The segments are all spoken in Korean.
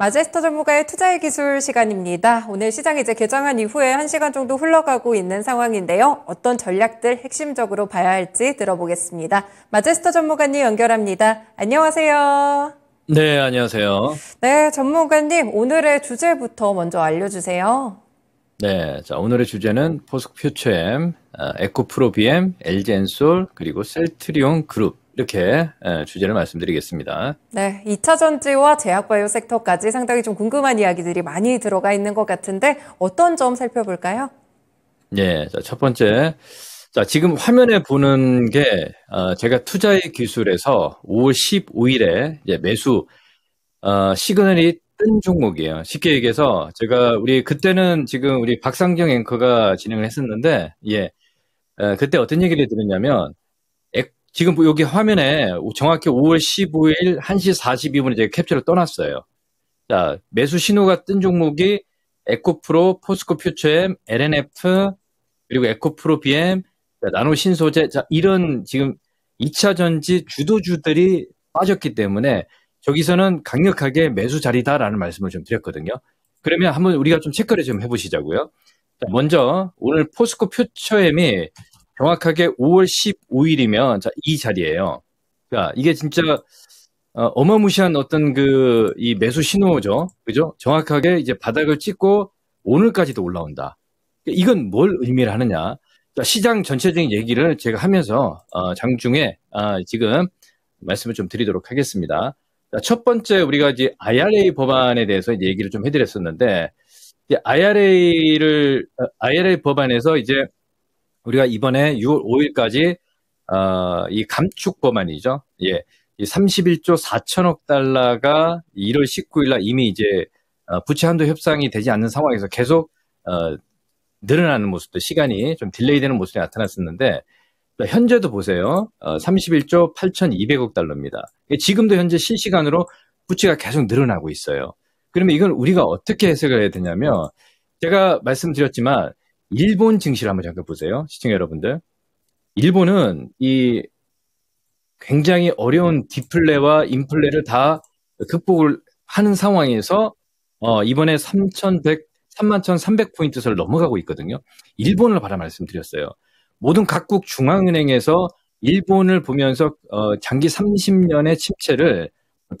마제스터 전문가의 투자의 기술 시간입니다. 오늘 시장이 이제 개장한 이후에 1시간 정도 흘러가고 있는 상황인데요. 어떤 전략들 핵심적으로 봐야 할지 들어보겠습니다. 마제스터 전문가님 연결합니다. 안녕하세요. 네, 안녕하세요. 네, 전문가님 오늘의 주제부터 먼저 알려주세요. 네, 자 오늘의 주제는 포스퓨처엠, 아, 에코프로비엠, 엘젠솔 그리고 셀트리온 그룹 이렇게 예, 주제를 말씀드리겠습니다. 네, 2차 전지와 제약바이오 섹터까지 상당히 좀 궁금한 이야기들이 많이 들어가 있는 것 같은데 어떤 점 살펴볼까요? 예, 자, 첫 번째. 자, 지금 화면에 보는 게 어, 제가 투자의 기술에서 5월 15일에 이제 매수 어, 시그널이 뜬 종목이에요. 쉽게 얘기해서 제가 우리 그때는 지금 우리 박상경 앵커가 진행을 했었는데 예. 에, 어, 그때 어떤 얘기를 들었냐면 지금 뭐 여기 화면에 정확히 5월 15일 1시 42분에 제가 캡처를 떠났어요. 자, 매수 신호가 뜬 종목이 에코프로, 포스코 퓨처엠, LNF, 그리고 에코프로 BM, 나노 신소재, 자, 이런 지금 2차 전지 주도주들이 빠졌기 때문에 저기서는 강력하게 매수 자리다라는 말씀을 좀 드렸거든요. 그러면 한번 우리가 좀 체크를 좀 해보시자고요. 먼저 오늘 포스코 퓨처엠이 정확하게 5월 15일이면 자, 이 자리예요. 자, 이게 진짜 어, 마무시한 어떤 그이 매수 신호죠. 그죠? 정확하게 이제 바닥을 찍고 오늘까지도 올라온다. 그러니까 이건 뭘 의미를 하느냐? 자, 시장 전체적인 얘기를 제가 하면서 어, 장중에 어, 지금 말씀을 좀 드리도록 하겠습니다. 자, 첫 번째 우리가 이제 IRA 법안에 대해서 얘기를 좀 해드렸었는데 이제 IRA를 IRA 어, 법안에서 이제 우리가 이번에 6월 5일까지 어, 이 감축 법안이죠. 예. 이 31조 4천억 달러가 1월 19일 날 이미 이제 어, 부채 한도 협상이 되지 않는 상황에서 계속 어, 늘어나는 모습도 시간이 좀 딜레이되는 모습이 나타났었는데 현재도 보세요. 어, 31조 8,200억 달러입니다. 지금도 현재 실시간으로 부채가 계속 늘어나고 있어요. 그러면 이걸 우리가 어떻게 해석을 해야 되냐면 제가 말씀드렸지만 일본 증시를 한번 잠깐 보세요. 시청자 여러분들. 일본은 이 굉장히 어려운 디플레와 인플레를 다 극복을 하는 상황에서 어 이번에 3,100 3 1 3 0 0포인트를 넘어가고 있거든요. 일본을 바라 말씀드렸어요. 모든 각국 중앙은행에서 일본을 보면서 어, 장기 30년의 침체를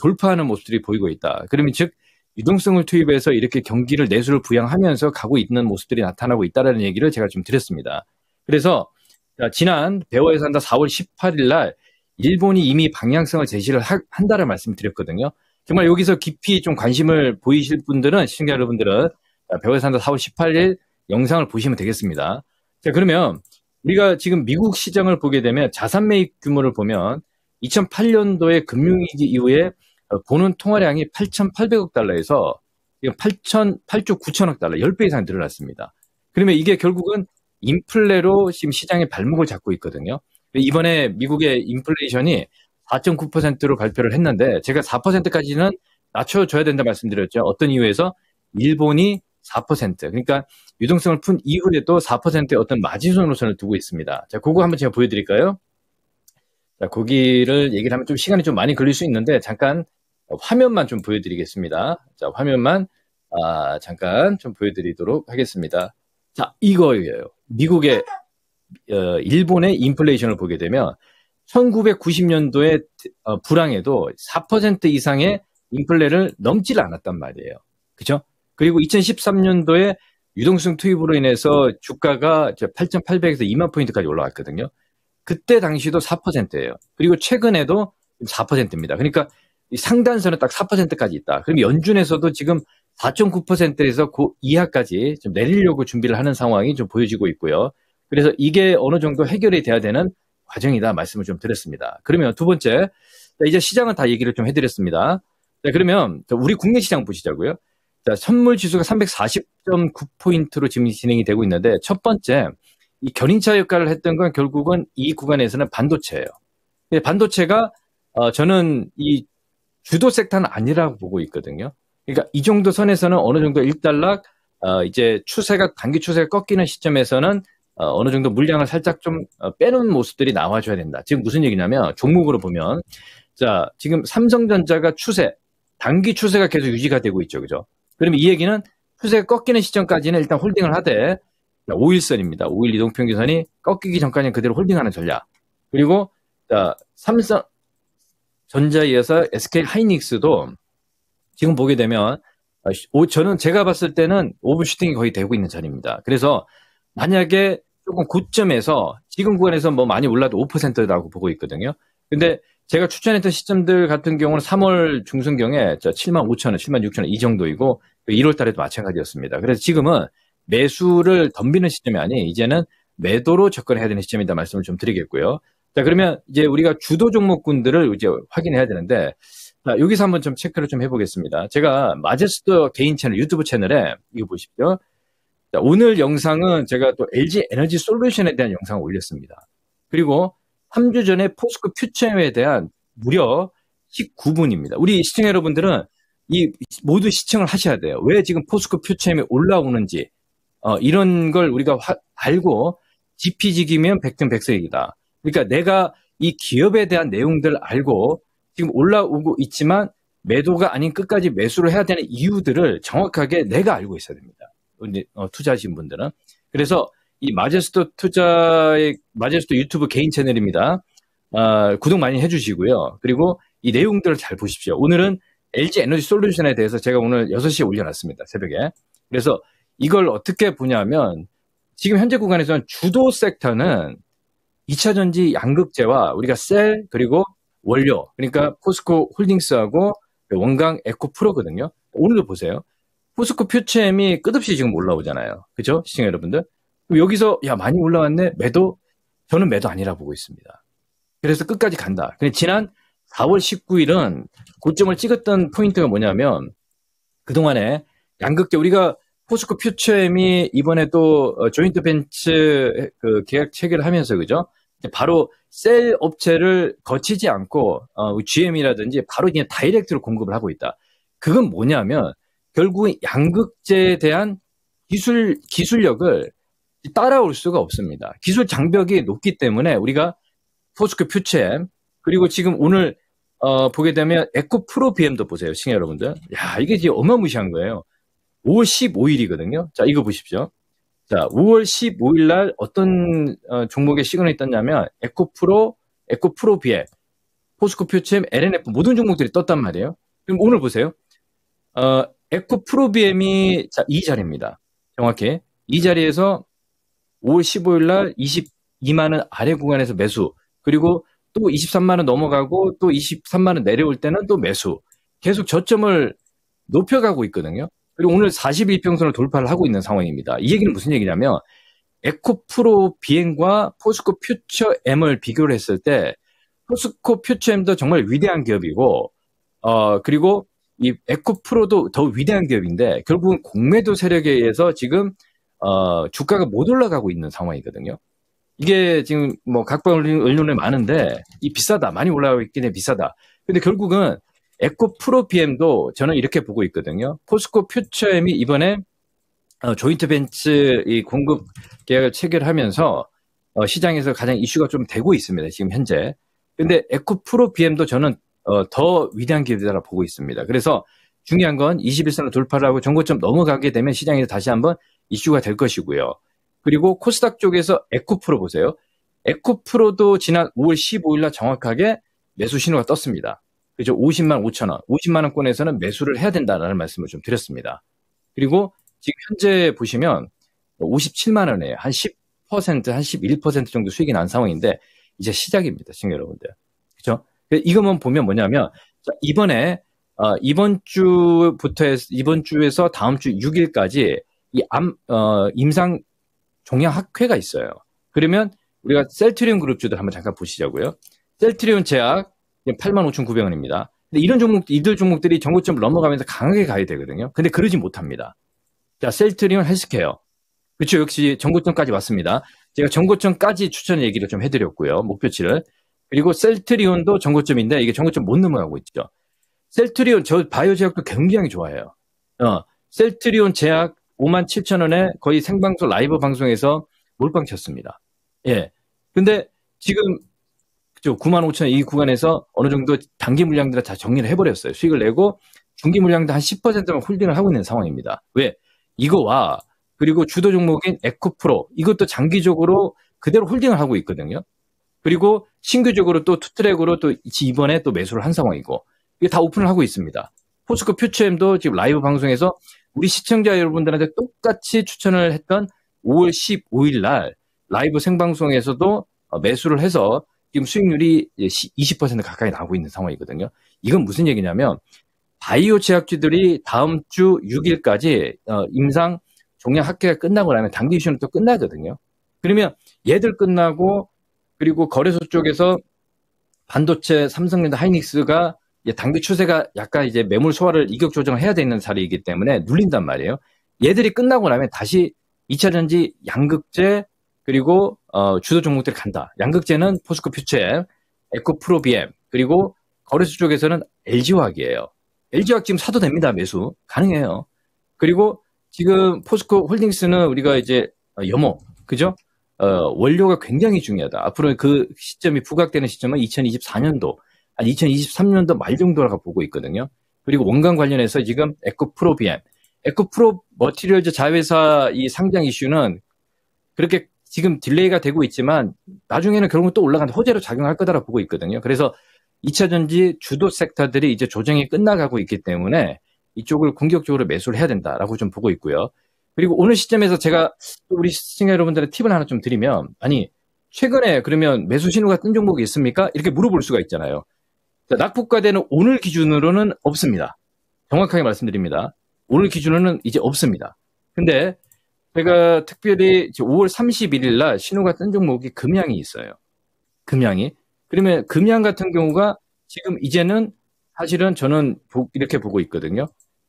돌파하는 모습들이 보이고 있다. 그러면 즉 유동성을 투입해서 이렇게 경기를 내수를 부양하면서 가고 있는 모습들이 나타나고 있다라는 얘기를 제가 좀 드렸습니다. 그래서 지난 배워에서한다 4월 18일 날 일본이 이미 방향성을 제시를 한다는 말씀드렸거든요. 을 정말 여기서 깊이 좀 관심을 보이실 분들은 시청자 여러분들은 배워에서한다 4월 18일 영상을 보시면 되겠습니다. 자, 그러면 우리가 지금 미국 시장을 보게 되면 자산 매입 규모를 보면 2 0 0 8년도에 금융위기 이후에 어, 보는 통화량이 8,800억 달러에서 8천 8조 9천억 달러 10배 이상 늘어났습니다. 그러면 이게 결국은 인플레로 지금 시장의 발목을 잡고 있거든요. 이번에 미국의 인플레이션이 4.9%로 발표를 했는데 제가 4%까지는 낮춰줘야 된다 말씀드렸죠. 어떤 이유에서 일본이 4% 그러니까 유동성을 푼 이후에도 4%의 어떤 마지선 노선을 두고 있습니다. 자, 그거 한번 제가 보여드릴까요? 자, 거기를 얘기를 하면 좀 시간이 좀 많이 걸릴 수 있는데 잠깐 화면만 좀 보여드리겠습니다. 자, 화면만 아, 잠깐 좀 보여드리도록 하겠습니다. 자, 이거예요. 미국의 어, 일본의 인플레이션을 보게 되면 1990년도에 어, 불황에도 4% 이상의 인플레를 넘지를 않았단 말이에요. 그죠? 그리고 2013년도에 유동성 투입으로 인해서 주가가 8,800에서 2만 포인트까지 올라왔거든요. 그때 당시도 4%예요. 그리고 최근에도 4%입니다. 그러니까 상단선은 딱 4%까지 있다. 그럼 연준에서도 지금 4.9%에서 그 이하까지 좀 내리려고 준비를 하는 상황이 좀 보여지고 있고요. 그래서 이게 어느 정도 해결이 돼야 되는 과정이다 말씀을 좀 드렸습니다. 그러면 두 번째, 이제 시장은 다 얘기를 좀 해드렸습니다. 자, 그러면 우리 국내 시장 보시자고요. 자, 선물 지수가 340.9포인트로 지금 진행이 되고 있는데 첫 번째, 이 견인차 역할을 했던 건 결국은 이 구간에서는 반도체예요. 네, 반도체가 어, 저는 이 주도 섹터는 아니라고 보고 있거든요. 그러니까 이 정도 선에서는 어느 정도 1달락 어, 이제 추세가 단기 추세가 꺾이는 시점에서는 어, 어느 정도 물량을 살짝 좀 어, 빼은 모습들이 나와줘야 된다. 지금 무슨 얘기냐면 종목으로 보면 자 지금 삼성전자가 추세 단기 추세가 계속 유지가 되고 있죠, 그죠? 그러면 이 얘기는 추세가 꺾이는 시점까지는 일단 홀딩을 하되 5일선입니다. 5일 이동평균선이 꺾이기 전까지는 그대로 홀딩하는 전략. 그리고 자, 삼성 전자에 이어서 SK 하이닉스도 지금 보게 되면 아, 저는 제가 봤을 때는 오브슈팅이 거의 되고 있는 자리입니다. 그래서 만약에 조금 고점에서 지금 구간에서 뭐 많이 올라도 5%라고 보고 있거든요. 근데 제가 추천했던 시점들 같은 경우는 3월 중순경에 7만 5천 원, 7만 6천 원 이 정도이고 1월 그 달에도 마찬가지였습니다. 그래서 지금은 매수를 덤비는 시점이 아닌 이제는 매도로 접근해야 되는 시점이다 말씀을 좀 드리겠고요. 자, 그러면 이제 우리가 주도 종목군들을 이제 확인해야 되는데, 자, 여기서 한번 좀 체크를 좀 해보겠습니다. 제가 마제스터 개인 채널, 유튜브 채널에 이거 보십시오. 자, 오늘 영상은 제가 또 LG 에너지 솔루션에 대한 영상을 올렸습니다. 그리고 3주 전에 포스코 퓨처엠에 대한 무려 19분입니다. 우리 시청자 여러분들은 이 모두 시청을 하셔야 돼요. 왜 지금 포스코 퓨처엠이 올라오는지 어, 이런 걸 우리가 화, 알고 지피지기면 백등백색이다 그러니까 내가 이 기업에 대한 내용들 알고 지금 올라오고 있지만 매도가 아닌 끝까지 매수를 해야 되는 이유들을 정확하게 내가 알고 있어야 됩니다. 어, 투자하신 분들은. 그래서 이 마제스토 투자의 마제스토 유튜브 개인 채널입니다. 어, 구독 많이 해주시고요. 그리고 이 내용들을 잘 보십시오. 오늘은 LG 에너지 솔루션에 대해서 제가 오늘 6시에 올려놨습니다. 새벽에. 그래서 이걸 어떻게 보냐면 지금 현재 구간에서는 주도 섹터는 2차 전지 양극재와 우리가 셀 그리고 원료 그러니까 포스코 홀딩스하고 그 원광 에코 프로거든요. 오늘도 보세요. 포스코 퓨처엠이 끝없이 지금 올라오잖아요. 그죠? 시청자 여러분들. 여기서 야 많이 올라왔네. 매도 저는 매도 아니라 보고 있습니다. 그래서 끝까지 간다. 근데 지난 4월 19일은 고점을 찍었던 포인트가 뭐냐면 그동안에 양극재 우리가 포스코 퓨처엠이 이번에 또 어, 조인트 벤츠 그 계약 체결을 하면서 그죠? 바로 셀 업체를 거치지 않고 어, GM이라든지 바로 그냥 다이렉트로 공급을 하고 있다. 그건 뭐냐면 결국은 양극재에 대한 기술 기술력을 따라올 수가 없습니다. 기술 장벽이 높기 때문에 우리가 포스코 퓨체엠 그리고 지금 오늘 어, 보게 되면 에코 프로 BM도 보세요, 시청 여러분들. 야 이게 지금 어마무시한 거예요. 5월 15일이거든요. 자 이거 보십시오. 자, 5월 15일 날 어떤 어, 종목의 시그널이 떴냐면 에코프로, 에코프로비에, 포스코 표처엠 LNF 모든 종목들이 떴단 말이에요. 그럼 오늘 보세요. 어, 에코프로비엠이 자, 이 자리입니다. 정확히 이 자리에서 5월 15일 날 22만 원 아래 구간에서 매수. 그리고 또 23만 원 넘어가고 또 23만 원 내려올 때는 또 매수. 계속 저점을 높여가고 있거든요. 그리고 오늘 4 2평선을 돌파를 하고 있는 상황입니다. 이 얘기는 무슨 얘기냐면 에코프로 비행과 포스코 퓨처 M을 비교를 했을 때 포스코 퓨처 M도 정말 위대한 기업이고 어 그리고 이 에코프로도 더 위대한 기업인데 결국은 공매도 세력에 의해서 지금 어 주가가 못 올라가고 있는 상황이거든요. 이게 지금 뭐 각방 언론에 많은데 이 비싸다 많이 올라가기 때문에 비싸다. 근데 결국은 에코 프로 BM도 저는 이렇게 보고 있거든요. 포스코 퓨처엠이 이번에 어, 조인트 벤츠 이 공급 계약을 체결하면서 어, 시장에서 가장 이슈가 좀 되고 있습니다. 지금 현재. 근데 에코 프로 BM도 저는 어, 더 위대한 기업이라 보고 있습니다. 그래서 중요한 건 21선을 돌파를 하고 정고점 넘어가게 되면 시장에서 다시 한번 이슈가 될 것이고요. 그리고 코스닥 쪽에서 에코프로 보세요. 에코프로도 지난 5월 15일 날 정확하게 매수 신호가 떴습니다. 그죠? 50만 5천 원, 50만 원권에서는 매수를 해야 된다라는 말씀을 좀 드렸습니다. 그리고 지금 현재 보시면 57만 원에 한 10%, 한 11% 정도 수익이 난 상황인데 이제 시작입니다, 지금 여러분들. 그죠? 그 이것만 보면 뭐냐면 이번에 어, 이번 주부터 해서, 이번 주에서 다음 주 6일까지 이 암, 어, 임상 종양 학회가 있어요. 그러면 우리가 셀트리온 그룹주들 한번 잠깐 보시자고요. 셀트리온 제약 85,900원입니다. 근데 이런 종목, 이들 종목들이 전고점을 넘어가면서 강하게 가야 되거든요. 근데 그러지 못합니다. 자, 셀트리온 헬스케어. 그쵸 역시 전고점까지 왔습니다. 제가 전고점까지 추천 얘기를 좀 해드렸고요. 목표치를. 그리고 셀트리온도 전고점인데 이게 전고점 못 넘어가고 있죠. 셀트리온, 저 바이오 제약도 굉장히 좋아해요. 어, 셀트리온 제약 5 7 0 0 0 원에 거의 생방송 라이브 방송에서 몰빵 쳤습니다. 예. 근데 지금 그죠. 9만 5천 이 구간에서 어느 정도 단기 물량들을 다 정리를 해버렸어요. 수익을 내고 중기 물량도 한 10%만 홀딩을 하고 있는 상황입니다. 왜? 이거와 그리고 주도 종목인 에코프로 이것도 장기적으로 그대로 홀딩을 하고 있거든요. 그리고 신규적으로 또 투트랙으로 또 이번에 또 매수를 한 상황이고 이게 다 오픈을 하고 있습니다. 포스코 퓨처엠도 지금 라이브 방송에서 우리 시청자 여러분들한테 똑같이 추천을 했던 5월 15일 날 라이브 생방송에서도 매수를 해서 지금 수익률이 20% 가까이 나오고 있는 상황이거든요. 이건 무슨 얘기냐면 바이오 제약주들이 다음 주 6일까지 어, 임상 종양 학회가 끝나고 나면 단기 이슈는 또 끝나거든요. 그러면 얘들 끝나고 그리고 거래소 쪽에서 반도체 삼성전자 하이닉스가 단기 추세가 약간 이제 매물 소화를 이격 조정을 해야 되는 자리이기 때문에 눌린단 말이에요. 얘들이 끝나고 나면 다시 2차전지 양극재 그리고 어, 주도 종목들이 간다. 양극재는 포스코 퓨처 에코프로비엠, 그리고 거래소 쪽에서는 LG화학이에요. LG화학 지금 사도 됩니다. 매수 가능해요. 그리고 지금 포스코 홀딩스는 우리가 이제 어, 염호, 그죠? 어, 원료가 굉장히 중요하다. 앞으로 그 시점이 부각되는 시점은 2024년도, 한 2023년도 말 정도라고 보고 있거든요. 그리고 원광 관련해서 지금 에코프로비엠, 에코프로 머티리얼즈 자회사 이 상장 이슈는 그렇게 지금 딜레이가 되고 있지만 나중에는 결국은 또올라간 호재로 작용할 거다라고 보고 있거든요. 그래서 2차 전지 주도 섹터들이 이제 조정이 끝나가고 있기 때문에 이쪽을 공격적으로 매수를 해야 된다라고 좀 보고 있고요. 그리고 오늘 시점에서 제가 우리 시청자 여러분들의 팁을 하나 좀 드리면 아니 최근에 그러면 매수 신호가 뜬 종목이 있습니까? 이렇게 물어볼 수가 있잖아요. 낙폭과대는 오늘 기준으로는 없습니다. 정확하게 말씀드립니다. 오늘 기준으로는 이제 없습니다. 근데 제가 특별히 5월 31일 날 신호가 뜬 종목이 금양이 있어요. 금양이. 그러면 금양 같은 경우가 지금 이제는 사실은 저는 이렇게 보고 있거든요.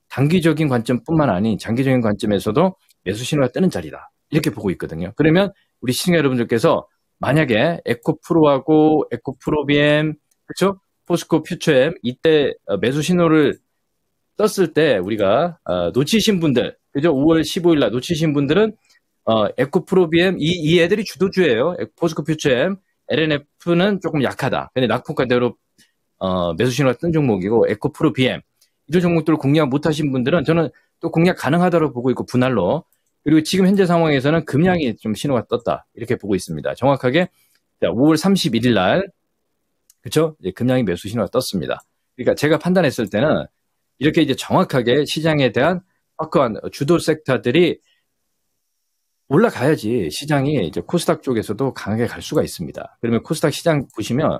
단기적인 관점뿐만 아닌 장기적인 관점에서도 매수 신호가 뜨는 자리다. 이렇게 보고 있거든요. 그러면 우리 시청자 여러분들께서 만약에 에코프로하고 에코프로비엠, 그렇죠? 포스코 퓨처엠 이때 어, 매수 신호를 떴을 때 우리가 어, 놓치신 분들 그죠? 5월 15일 날 놓치신 분들은 어, 에코프로비엠 이, 이 애들이 주도주예요. 포스코 퓨처엠, LNF는 조금 약하다. 근데 낙폭과대로 어, 매수 신호가 뜬 종목이고 에코프로비엠 이런 종목들을 공략 못하신 분들은 저는 또 공략 가능하다고 보고 있고 분할로 그리고 지금 현재 상황에서는 금양이 좀 신호가 떴다 이렇게 보고 있습니다. 정확하게 5월 31일 날 그렇죠? 금양이 매수 신호가 떴습니다. 그러니까 제가 판단했을 때는 이렇게 이제 정확하게 시장에 대한 아까 주도 섹터들이 올라가야지 시장이 이제 코스닥 쪽에서도 강하게 갈 수가 있습니다. 그러면 코스닥 시장 보시면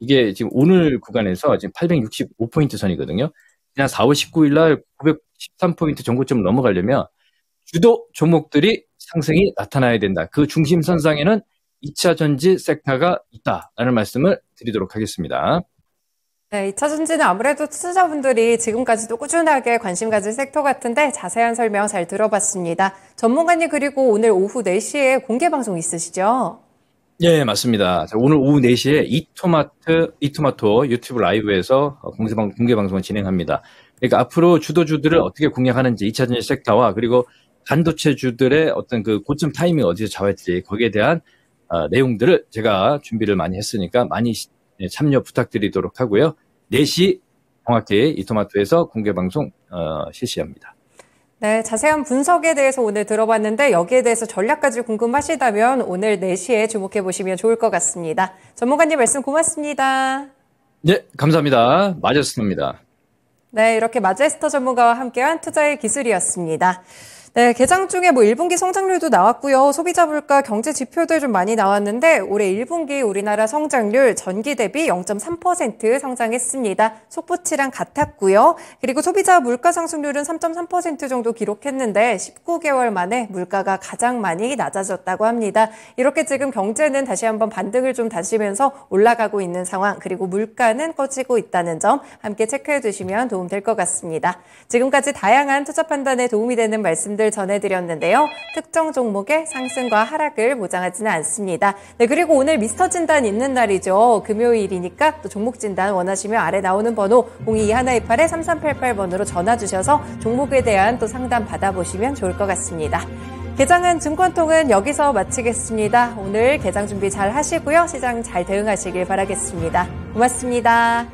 이게 지금 오늘 구간에서 지금 865포인트 선이거든요. 지난 4월 19일 날 913포인트 정고점 넘어가려면 주도 종목들이 상승이 나타나야 된다. 그 중심선상에는 2차 전지 섹터가 있다라는 말씀을 드리도록 하겠습니다. 네, 2차 전지는 아무래도 투자자분들이 지금까지도 꾸준하게 관심 가질 섹터 같은데 자세한 설명 잘 들어봤습니다. 전문가님 그리고 오늘 오후 4시에 공개 방송 있으시죠? 네, 맞습니다. 오늘 오후 4시에 이토마트, 이토마토 유튜브 라이브에서 어, 공개방, 송을 진행합니다. 그러니까 앞으로 주도주들을 어떻게 공략하는지 2차 전지 섹터와 그리고 반도체주들의 어떤 그 고점 타이밍 어디서 잡을지 거기에 대한 어, 내용들을 제가 준비를 많이 했으니까 많이 네, 참여 부탁드리도록 하고요. 4시 정확히 이토마토에서 공개 방송 어, 실시합니다. 네, 자세한 분석에 대해서 오늘 들어봤는데 여기에 대해서 전략까지 궁금하시다면 오늘 4시에 주목해 보시면 좋을 것 같습니다. 전문가님 말씀 고맙습니다. 네, 감사합니다. 마제스터입니다. 네, 이렇게 마제스터 전문가와 함께한 투자의 기술이었습니다. 네, 개장 중에 뭐 1분기 성장률도 나왔고요. 소비자 물가 경제 지표들 좀 많이 나왔는데 올해 1분기 우리나라 성장률 전기 대비 0.3% 상장했습니다. 속보치랑 같았고요. 그리고 소비자 물가 상승률은 3.3% 정도 기록했는데 19개월 만에 물가가 가장 많이 낮아졌다고 합니다. 이렇게 지금 경제는 다시 한번 반등을 좀 다지면서 올라가고 있는 상황 그리고 물가는 꺼지고 있다는 점 함께 체크해 주시면 도움 될 것 같습니다. 지금까지 다양한 투자 판단에 도움이 되는 말씀들 소식을 전해드렸는데요. 특정 종목의 상승과 하락을 보장하지는 않습니다. 네, 그리고 오늘 미스터 진단 있는 날이죠. 금요일이니까 또 종목 진단 원하시면 아래 나오는 번호 022-128-3388번으로 전화 주셔서 종목에 대한 또 상담 받아보시면 좋을 것 같습니다. 개장은 증권통은 여기서 마치겠습니다. 오늘 개장 준비 잘 하시고요. 시장 잘 대응하시길 바라겠습니다. 고맙습니다.